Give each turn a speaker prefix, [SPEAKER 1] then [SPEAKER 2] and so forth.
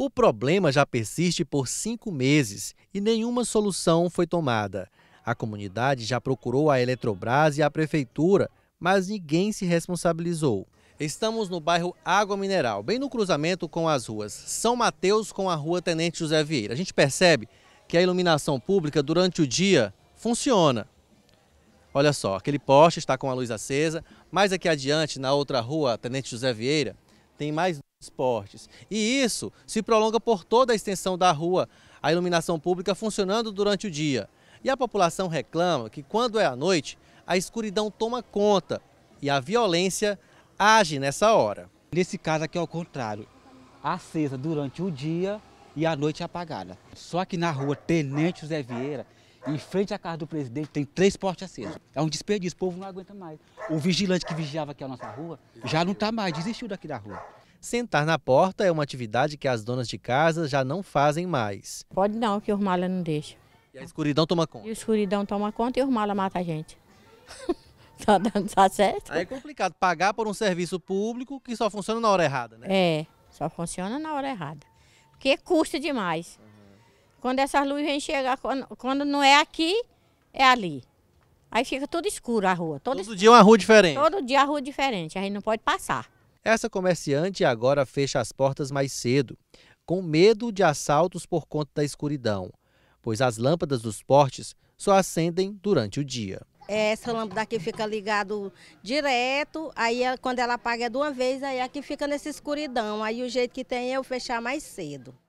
[SPEAKER 1] O problema já persiste por cinco meses e nenhuma solução foi tomada. A comunidade já procurou a Eletrobras e a Prefeitura, mas ninguém se responsabilizou. Estamos no bairro Água Mineral, bem no cruzamento com as ruas São Mateus com a rua Tenente José Vieira. A gente percebe que a iluminação pública durante o dia funciona. Olha só, aquele poste está com a luz acesa, mais aqui adiante, na outra rua Tenente José Vieira, tem mais esportes. E isso se prolonga por toda a extensão da rua, a iluminação pública funcionando durante o dia. E a população reclama que quando é à noite, a escuridão toma conta e a violência age nessa hora. Nesse caso aqui é o contrário, acesa
[SPEAKER 2] durante o dia e à noite é apagada. Só que na rua Tenente José Vieira, em frente à casa do presidente, tem três portas acesos. É um desperdício, o povo não aguenta mais. O vigilante que vigiava aqui a nossa rua
[SPEAKER 1] já não está mais, desistiu daqui da rua. Sentar na porta é uma atividade que as donas de casa já não fazem mais. Pode não, que os malas não deixam. E a escuridão toma conta? E a
[SPEAKER 3] escuridão toma conta e os malas matam a gente. tá dando tá certo? Aí é
[SPEAKER 1] complicado pagar por um serviço público que só funciona na hora errada, né? É, só funciona na hora errada.
[SPEAKER 3] Porque custa demais. Uhum. Quando essas luzes vêm chegar, quando, quando não é aqui, é ali. Aí fica tudo escuro a rua. Todo, todo dia uma rua diferente. Todo dia a rua diferente, a gente não pode passar.
[SPEAKER 1] Essa comerciante agora fecha as portas mais cedo, com medo de assaltos por conta da escuridão, pois as lâmpadas dos portes só acendem durante o dia.
[SPEAKER 3] É, essa lâmpada aqui fica ligado direto, aí é quando ela apaga de uma vez, aí aqui é fica nessa escuridão. Aí o jeito que tem é eu fechar mais cedo.